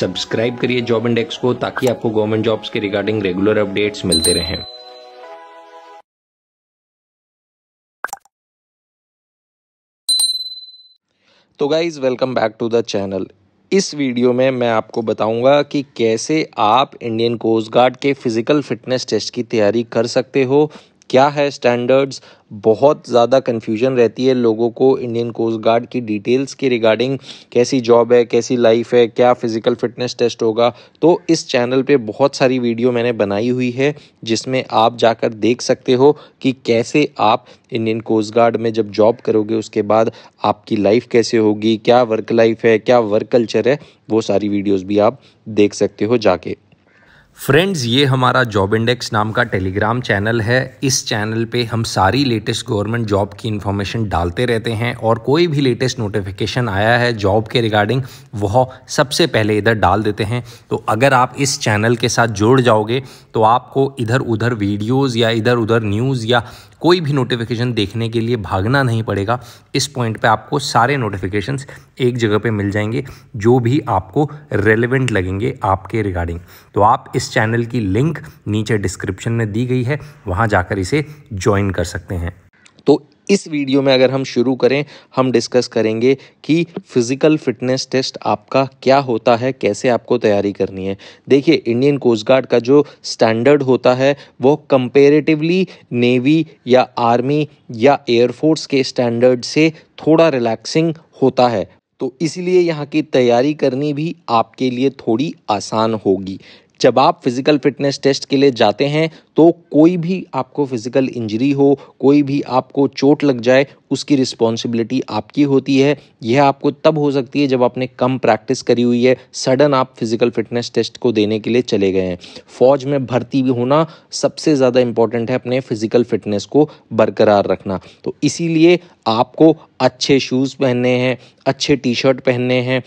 subscribe करिए job index को ताकि आपको गवर्नमेंट जॉब्स के रिगार्डिंग रेगुलर अपडेट्स मिलते रहें तो guys welcome back to the channel इस वीडियो में मैं आपको बताऊंगा कि कैसे आप इंडियन कोस्ट गार्ड के फ़िज़िकल फिटनेस टेस्ट की तैयारी कर सकते हो क्या है स्टैंडर्ड्स बहुत ज़्यादा कन्फ्यूजन रहती है लोगों को इंडियन कोस्ट गार्ड की डिटेल्स के रिगार्डिंग कैसी जॉब है कैसी लाइफ है क्या फिज़िकल फिटनेस टेस्ट होगा तो इस चैनल पे बहुत सारी वीडियो मैंने बनाई हुई है जिसमें आप जाकर देख सकते हो कि कैसे आप इंडियन कोस्ट गार्ड में जब जॉब करोगे उसके बाद आपकी लाइफ कैसे होगी क्या वर्क लाइफ है क्या वर्क कल्चर है वो सारी वीडियोज़ भी आप देख सकते हो जाके फ्रेंड्स ये हमारा जॉब इंडेक्स नाम का टेलीग्राम चैनल है इस चैनल पे हम सारी लेटेस्ट गवर्नमेंट जॉब की इन्फॉर्मेशन डालते रहते हैं और कोई भी लेटेस्ट नोटिफिकेशन आया है जॉब के रिगार्डिंग वह सबसे पहले इधर डाल देते हैं तो अगर आप इस चैनल के साथ जुड़ जाओगे तो आपको इधर उधर वीडियोज़ या इधर उधर न्यूज़ या कोई भी नोटिफिकेशन देखने के लिए भागना नहीं पड़ेगा इस पॉइंट पे आपको सारे नोटिफिकेशंस एक जगह पे मिल जाएंगे जो भी आपको रेलेवेंट लगेंगे आपके रिगार्डिंग तो आप इस चैनल की लिंक नीचे डिस्क्रिप्शन में दी गई है वहाँ जाकर इसे ज्वाइन कर सकते हैं तो इस वीडियो में अगर हम शुरू करें हम डिस्कस करेंगे कि फिज़िकल फिटनेस टेस्ट आपका क्या होता है कैसे आपको तैयारी करनी है देखिए इंडियन कोस्ट गार्ड का जो स्टैंडर्ड होता है वो कंपेरेटिवली नेवी या आर्मी या एयरफोर्स के स्टैंडर्ड से थोड़ा रिलैक्सिंग होता है तो इसीलिए यहाँ की तैयारी करनी भी आपके लिए थोड़ी आसान होगी जब आप फिज़िकल फिटनेस टेस्ट के लिए जाते हैं तो कोई भी आपको फिज़िकल इंजरी हो कोई भी आपको चोट लग जाए उसकी रिस्पॉन्सिबिलिटी आपकी होती है यह आपको तब हो सकती है जब आपने कम प्रैक्टिस करी हुई है सडन आप फिज़िकल फिटनेस टेस्ट को देने के लिए चले गए हैं फ़ौज में भर्ती भी होना सबसे ज़्यादा इम्पॉर्टेंट है अपने फ़िज़िकल फिटनेस को बरकरार रखना तो इसीलिए आपको अच्छे शूज़ पहनने हैं अच्छे टी शर्ट पहनने हैं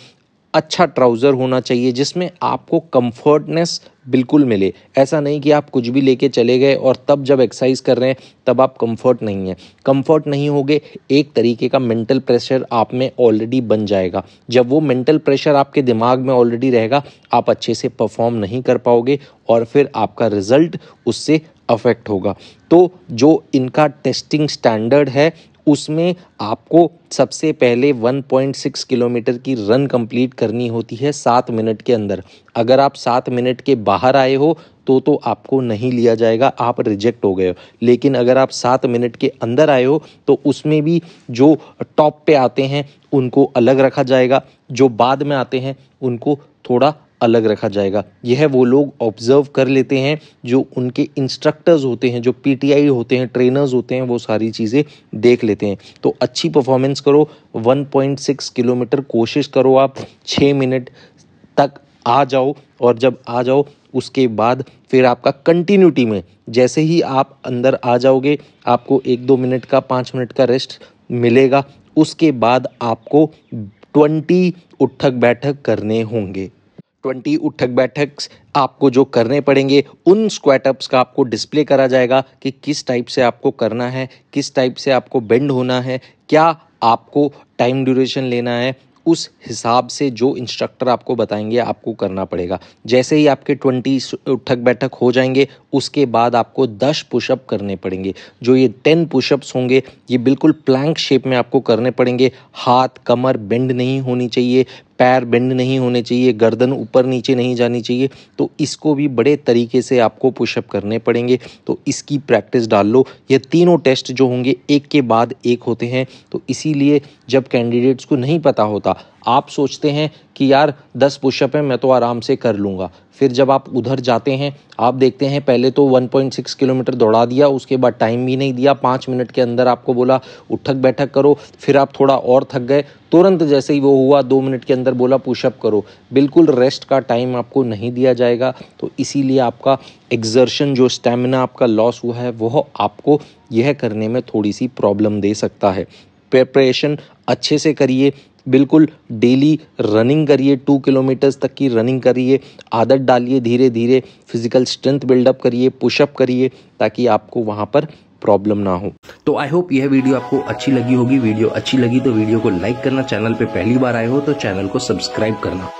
अच्छा ट्राउज़र होना चाहिए जिसमें आपको कंफर्टनेस बिल्कुल मिले ऐसा नहीं कि आप कुछ भी लेके चले गए और तब जब एक्सरसाइज कर रहे हैं तब आप कंफर्ट नहीं है कंफर्ट नहीं होगे एक तरीके का मेंटल प्रेशर आप में ऑलरेडी बन जाएगा जब वो मेंटल प्रेशर आपके दिमाग में ऑलरेडी रहेगा आप अच्छे से परफॉर्म नहीं कर पाओगे और फिर आपका रिजल्ट उससे अफेक्ट होगा तो जो इनका टेस्टिंग स्टैंडर्ड है उसमें आपको सबसे पहले 1.6 किलोमीटर की रन कंप्लीट करनी होती है सात मिनट के अंदर अगर आप सात मिनट के बाहर आए हो तो तो आपको नहीं लिया जाएगा आप रिजेक्ट हो गए हो लेकिन अगर आप सात मिनट के अंदर आए हो तो उसमें भी जो टॉप पे आते हैं उनको अलग रखा जाएगा जो बाद में आते हैं उनको थोड़ा अलग रखा जाएगा यह वो लोग ऑब्जर्व कर लेते हैं जो उनके इंस्ट्रक्टर्स होते हैं जो पीटीआई होते हैं ट्रेनर्स होते हैं वो सारी चीज़ें देख लेते हैं तो अच्छी परफॉर्मेंस करो 1.6 किलोमीटर कोशिश करो आप छः मिनट तक आ जाओ और जब आ जाओ उसके बाद फिर आपका कंटिन्यूटी में जैसे ही आप अंदर आ जाओगे आपको एक दो मिनट का पाँच मिनट का रेस्ट मिलेगा उसके बाद आपको ट्वेंटी उठक बैठक करने होंगे ट्वेंटी उठक बैठक आपको जो करने पड़ेंगे उन स्क्वाटअप्स का आपको डिस्प्ले करा जाएगा कि किस टाइप से आपको करना है किस टाइप से आपको बेंड होना है क्या आपको टाइम ड्यूरेशन लेना है उस हिसाब से जो इंस्ट्रक्टर आपको बताएंगे आपको करना पड़ेगा जैसे ही आपके ट्वेंटी उठक बैठक हो जाएंगे उसके बाद आपको दस पुशअप करने पड़ेंगे जो ये टेन पुशअप्स होंगे ये बिल्कुल प्लैंक शेप में आपको करने पड़ेंगे हाथ कमर बेंड नहीं होनी चाहिए पैर बेंड नहीं होने चाहिए गर्दन ऊपर नीचे नहीं जानी चाहिए तो इसको भी बड़े तरीके से आपको पुशअप करने पड़ेंगे तो इसकी प्रैक्टिस डाल लो ये तीनों टेस्ट जो होंगे एक के बाद एक होते हैं तो इसीलिए जब कैंडिडेट्स को नहीं पता होता आप सोचते हैं कि यार दस पुशअप है मैं तो आराम से कर लूँगा फिर जब आप उधर जाते हैं आप देखते हैं पहले तो 1.6 किलोमीटर दौड़ा दिया उसके बाद टाइम भी नहीं दिया पाँच मिनट के अंदर आपको बोला उठक बैठक करो फिर आप थोड़ा और थक गए तुरंत जैसे ही वो हुआ दो मिनट के अंदर बोला पुशअप करो बिल्कुल रेस्ट का टाइम आपको नहीं दिया जाएगा तो इसीलिए आपका एग्जर्शन जो स्टेमिना आपका लॉस हुआ है वह आपको यह करने में थोड़ी सी प्रॉब्लम दे सकता है प्रेपरेशन अच्छे से करिए बिल्कुल डेली रनिंग करिए टू किलोमीटर्स तक की रनिंग करिए आदत डालिए धीरे धीरे फिजिकल स्ट्रेंथ बिल्डअप करिए पुशअप करिए ताकि आपको वहाँ पर प्रॉब्लम ना हो तो आई होप यह वीडियो आपको अच्छी लगी होगी वीडियो अच्छी लगी तो वीडियो को लाइक करना चैनल पे पहली बार आए हो तो चैनल को सब्सक्राइब करना